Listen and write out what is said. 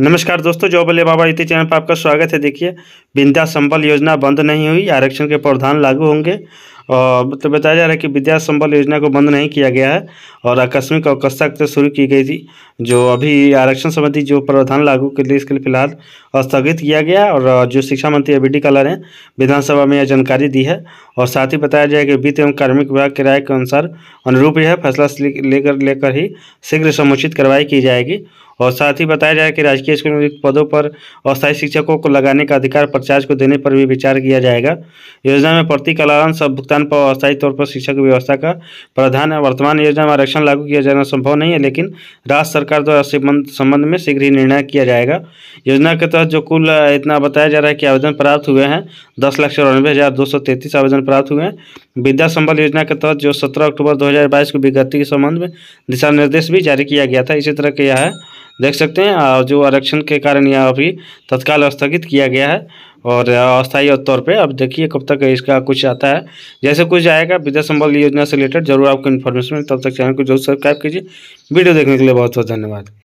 नमस्कार दोस्तों जो बल्ले बाबा इति चैनल पर आपका स्वागत है देखिए विद्या संबल योजना बंद नहीं हुई आरक्षण के प्रावधान लागू होंगे और तो बताया जा रहा है कि विद्या संबल योजना को बंद नहीं किया गया है और आकस्मिक और कस्तक तो शुरू की गई थी जो अभी आरक्षण संबंधी जो प्रावधान लागू के लिए इसके लिए फिलहाल स्थगित किया गया और जो शिक्षा मंत्री ए बी कलर हैं विधानसभा में यह जानकारी दी है और साथ ही बताया जाए कि वित्त एवं कार्मिक विभाग के राय के अनुसार अनुरूप यह फैसला लेकर लेकर ही शीघ्र समुचित कार्रवाई की जाएगी और साथ ही बताया जाए कि राजकीय स्कूल में पदों पर अस्थायी शिक्षकों को लगाने का अधिकार प्रचार को देने पर भी विचार किया जाएगा योजना में प्रति सब भुगतान पर अस्थायी तौर पर शिक्षक व्यवस्था का प्रधान है वर्तमान योजना में आरक्षण लागू किया जाना संभव नहीं है लेकिन राज्य सरकार द्वारा संबंध में शीघ्र ही निर्णय किया जाएगा योजना के तहत जो कुल इतना बताया जा रहा है कि आवेदन प्राप्त हुए हैं दस लाख चौरानवे हज़ार दो सौ तैंतीस आवेदन प्राप्त हुए हैं विद्या संबल योजना के तहत जो सत्रह अक्टूबर दो हज़ार बाईस को विज्ञप्ति के संबंध में दिशा निर्देश भी जारी किया गया था इसी तरह के यह है देख सकते हैं जो आरक्षण के कारण यह अभी तत्काल स्थगित किया गया है और अस्थायी तौर पे अब देखिए कब तक इसका कुछ आता है जैसे कुछ आएगा विद्या संबल योजना से रिलेटेड जरूर आपको इन्फॉर्मेशन तब तक चैनल को जरूर सब्सक्राइब कीजिए वीडियो देखने के लिए बहुत बहुत धन्यवाद